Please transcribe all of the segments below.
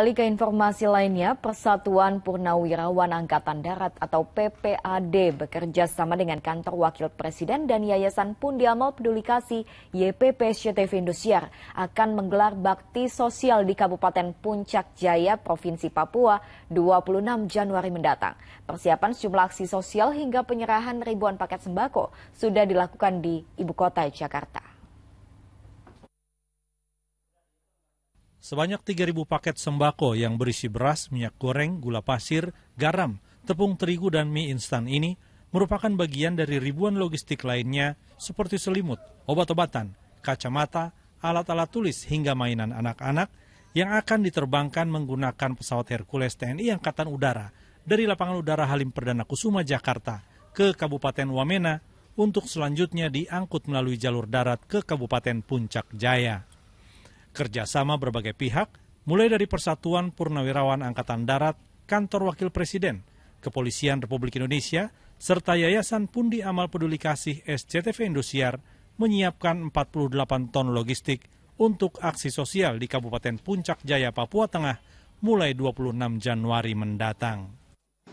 Kali ke informasi lainnya, Persatuan Purnawirawan Angkatan Darat atau PPAD bekerja sama dengan Kantor Wakil Presiden dan Yayasan Pundi Amal Peduli Kasih YPP SCTV Indosiar akan menggelar bakti sosial di Kabupaten Puncak Jaya, Provinsi Papua 26 Januari mendatang. Persiapan sejumlah aksi sosial hingga penyerahan ribuan paket sembako sudah dilakukan di Ibu Kota Jakarta. Sebanyak 3.000 paket sembako yang berisi beras, minyak goreng, gula pasir, garam, tepung terigu, dan mie instan ini merupakan bagian dari ribuan logistik lainnya seperti selimut, obat-obatan, kacamata, alat-alat tulis hingga mainan anak-anak yang akan diterbangkan menggunakan pesawat Hercules TNI Angkatan Udara dari Lapangan Udara Halim Perdana Kusuma, Jakarta ke Kabupaten Wamena untuk selanjutnya diangkut melalui jalur darat ke Kabupaten Puncak Jaya kerjasama berbagai pihak, mulai dari Persatuan Purnawirawan Angkatan Darat, Kantor Wakil Presiden, Kepolisian Republik Indonesia, serta Yayasan Pundi Amal Peduli Kasih SCTV Indosiar menyiapkan 48 ton logistik untuk aksi sosial di Kabupaten Puncak Jaya, Papua Tengah mulai 26 Januari mendatang.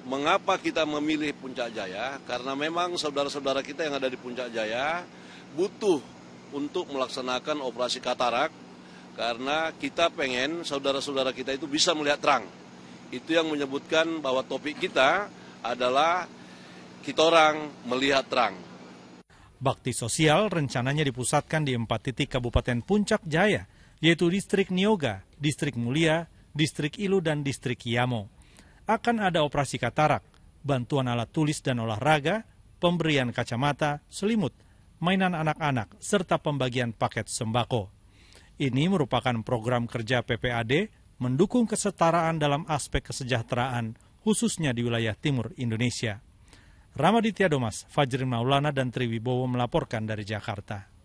Mengapa kita memilih Puncak Jaya? Karena memang saudara-saudara kita yang ada di Puncak Jaya butuh untuk melaksanakan operasi katarak karena kita pengen saudara-saudara kita itu bisa melihat terang. Itu yang menyebutkan bahwa topik kita adalah kita orang melihat terang. Bakti sosial rencananya dipusatkan di empat titik Kabupaten Puncak Jaya, yaitu Distrik Nioga, Distrik Mulia, Distrik Ilu, dan Distrik Yamo. Akan ada operasi katarak, bantuan alat tulis dan olahraga, pemberian kacamata, selimut, mainan anak-anak, serta pembagian paket sembako. Ini merupakan program kerja PPAD mendukung kesetaraan dalam aspek kesejahteraan, khususnya di wilayah timur Indonesia. Ramaditya Domas, Fajrin Maulana, dan Triwibowo melaporkan dari Jakarta.